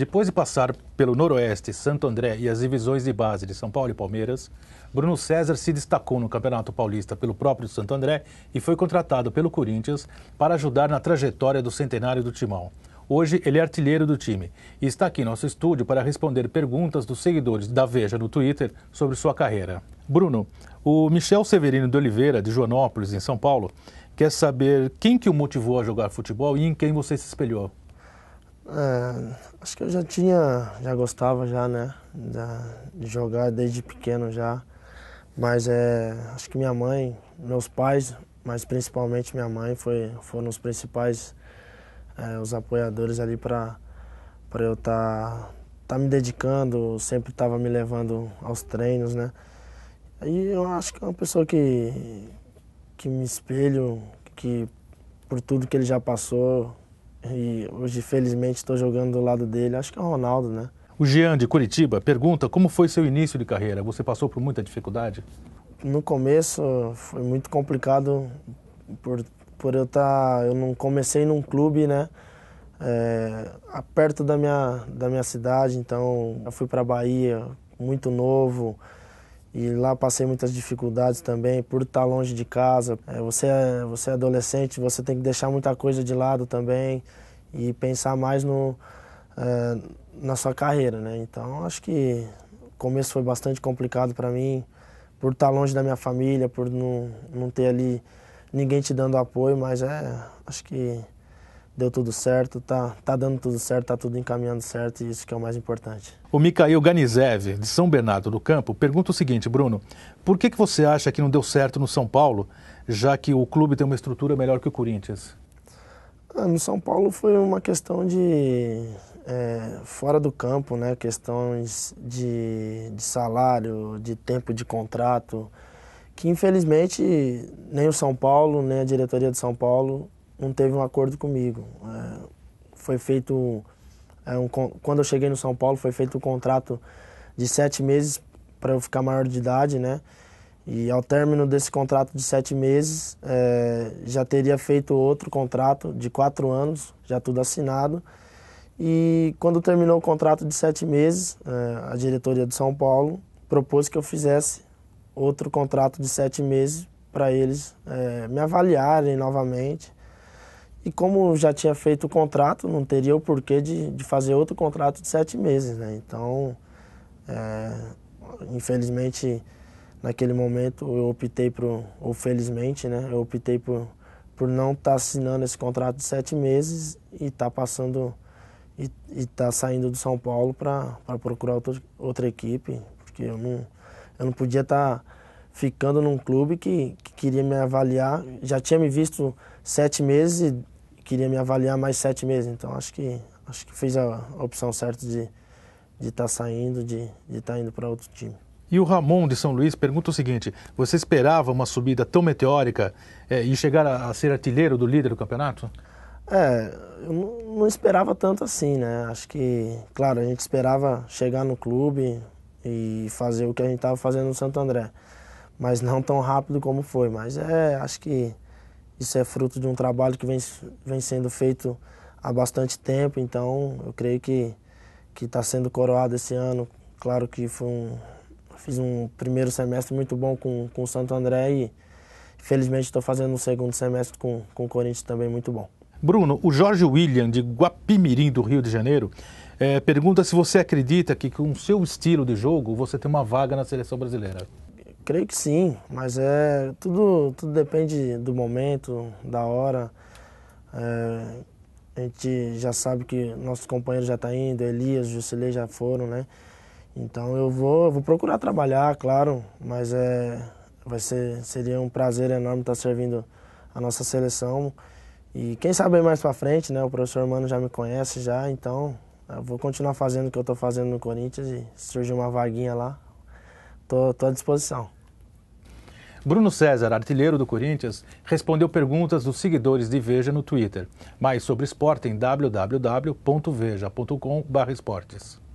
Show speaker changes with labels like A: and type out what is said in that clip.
A: Depois de passar pelo Noroeste, Santo André e as divisões de base de São Paulo e Palmeiras, Bruno César se destacou no Campeonato Paulista pelo próprio Santo André e foi contratado pelo Corinthians para ajudar na trajetória do centenário do Timão. Hoje ele é artilheiro do time e está aqui em nosso estúdio para responder perguntas dos seguidores da Veja no Twitter sobre sua carreira. Bruno, o Michel Severino de Oliveira, de Joanópolis, em São Paulo, quer saber quem que o motivou a jogar futebol e em quem você se espelhou. É, acho que eu já tinha,
B: já gostava já, né, da, de jogar desde pequeno já, mas é, acho que minha mãe, meus pais, mas principalmente minha mãe foi, foram os principais é, os apoiadores ali para para eu estar tá, tá me dedicando, sempre estava me levando aos treinos, né? E eu acho que é uma pessoa que que me espelho, que por tudo que ele já passou, e hoje, felizmente, estou jogando do lado dele. Acho que é o Ronaldo, né?
A: O Jean de Curitiba pergunta como foi seu início de carreira. Você passou por muita dificuldade?
B: No começo foi muito complicado por, por eu estar. Tá, eu não comecei num clube, né? É, perto da minha, da minha cidade, então eu fui para Bahia muito novo. E lá passei muitas dificuldades também por estar tá longe de casa. É, você, é, você é adolescente, você tem que deixar muita coisa de lado também e pensar mais no, é, na sua carreira, né? Então acho que o começo foi bastante complicado para mim, por estar tá longe da minha família, por não, não ter ali ninguém te dando apoio, mas é, acho que deu tudo certo, tá, tá dando tudo certo, tá tudo encaminhando certo e isso que é o mais importante.
A: O Mikhail Ganizev, de São Bernardo do Campo, pergunta o seguinte, Bruno, por que, que você acha que não deu certo no São Paulo, já que o clube tem uma estrutura melhor que o Corinthians?
B: Ah, no São Paulo foi uma questão de é, fora do campo, né? Questões de, de salário, de tempo de contrato, que infelizmente nem o São Paulo, nem a diretoria de São Paulo não teve um acordo comigo. É, foi feito é, um, quando eu cheguei no São Paulo foi feito um contrato de sete meses para eu ficar maior de idade, né? E ao término desse contrato de sete meses é, já teria feito outro contrato de quatro anos, já tudo assinado. E quando terminou o contrato de sete meses, é, a diretoria do São Paulo propôs que eu fizesse outro contrato de sete meses para eles é, me avaliarem novamente e como já tinha feito o contrato, não teria o porquê de, de fazer outro contrato de sete meses, né? Então, é, infelizmente, naquele momento eu optei por, ou felizmente, né? Eu optei por, por não estar tá assinando esse contrato de sete meses e estar tá passando e, e tá saindo do São Paulo para procurar outra, outra equipe, porque eu não, eu não podia estar tá ficando num clube que, que queria me avaliar. Já tinha me visto sete meses queria me avaliar mais sete meses. Então acho que acho que fiz a, opção certa de de estar tá saindo, de estar tá indo para outro time.
A: E o Ramon de São Luís pergunta o seguinte: você esperava uma subida tão meteórica é, e chegar a, a, ser artilheiro do líder do campeonato?
B: É, eu não, não esperava tanto assim, né? Acho que, claro, a gente esperava chegar no clube e fazer o que a gente estava fazendo no Santo André, mas não tão rápido como foi. Mas é, acho que isso é fruto de um trabalho que vem, vem sendo feito há bastante tempo, então eu creio que que está sendo coroado esse ano. Claro que foi um, fiz um primeiro semestre muito bom com, com o Santo André e felizmente estou fazendo um segundo semestre com, com o Corinthians também muito bom.
A: Bruno, o Jorge William, de Guapimirim, do Rio de Janeiro, é, pergunta se você acredita que com o seu estilo de jogo você tem uma vaga na seleção brasileira. Creio que sim,
B: mas é tudo, tudo depende do momento, da hora. É, a gente já sabe que nossos companheiros já estão tá indo, Elias, Juscelê já foram, né? Então eu vou, vou procurar trabalhar, claro, mas é, vai ser, seria um prazer enorme estar tá servindo a nossa seleção. E quem sabe mais para frente, né? O professor Mano já me conhece já, então eu vou continuar fazendo o que eu estou fazendo no Corinthians e se surgir uma vaguinha lá, Estou tô à disposição.
A: Bruno César, artilheiro do Corinthians, respondeu perguntas dos seguidores de Veja no Twitter, Mais sobre esporte em www.veja.com/esportes.